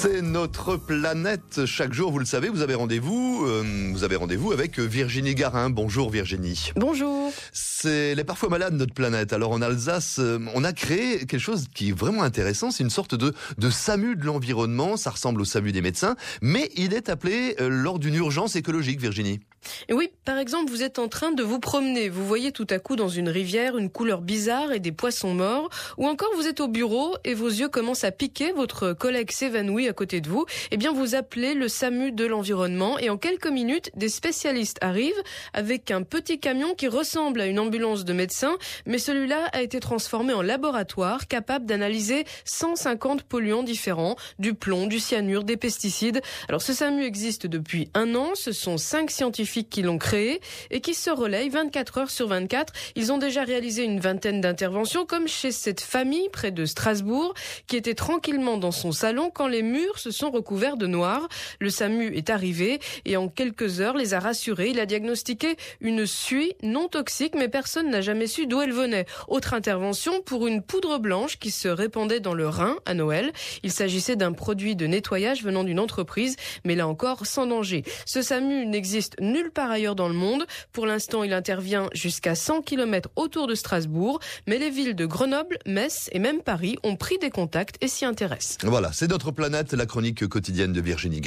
C'est notre planète. Chaque jour, vous le savez, vous avez rendez-vous. Euh, vous avez rendez-vous avec euh, Virginie Garin. Bonjour Virginie. Bonjour. C'est les parfois malades notre planète. Alors en Alsace, euh, on a créé quelque chose qui est vraiment intéressant. C'est une sorte de de SAMU de l'environnement. Ça ressemble au SAMU des médecins, mais il est appelé lors d'une urgence écologique, Virginie. Et oui, par exemple, vous êtes en train de vous promener, vous voyez tout à coup dans une rivière une couleur bizarre et des poissons morts, ou encore vous êtes au bureau et vos yeux commencent à piquer, votre collègue s'évanouit à côté de vous, eh bien vous appelez le SAMU de l'environnement et en quelques minutes, des spécialistes arrivent avec un petit camion qui ressemble à une ambulance de médecins. mais celui-là a été transformé en laboratoire capable d'analyser 150 polluants différents, du plomb, du cyanure, des pesticides. Alors ce SAMU existe depuis un an, ce sont cinq scientifiques qui l'ont créé et qui se relaient 24 heures sur 24. Ils ont déjà réalisé une vingtaine d'interventions, comme chez cette famille près de Strasbourg, qui était tranquillement dans son salon quand les murs se sont recouverts de noir. Le SAMU est arrivé et en quelques heures les a rassurés. Il a diagnostiqué une suie non toxique, mais personne n'a jamais su d'où elle venait. Autre intervention pour une poudre blanche qui se répandait dans le Rhin à Noël. Il s'agissait d'un produit de nettoyage venant d'une entreprise, mais là encore sans danger. Ce SAMU n'existe nulle part ailleurs dans le monde. Pour l'instant, il intervient jusqu'à 100 km autour de Strasbourg, mais les villes de Grenoble, Metz et même Paris ont pris des contacts et s'y intéressent. Voilà, c'est notre planète, la chronique quotidienne de Virginie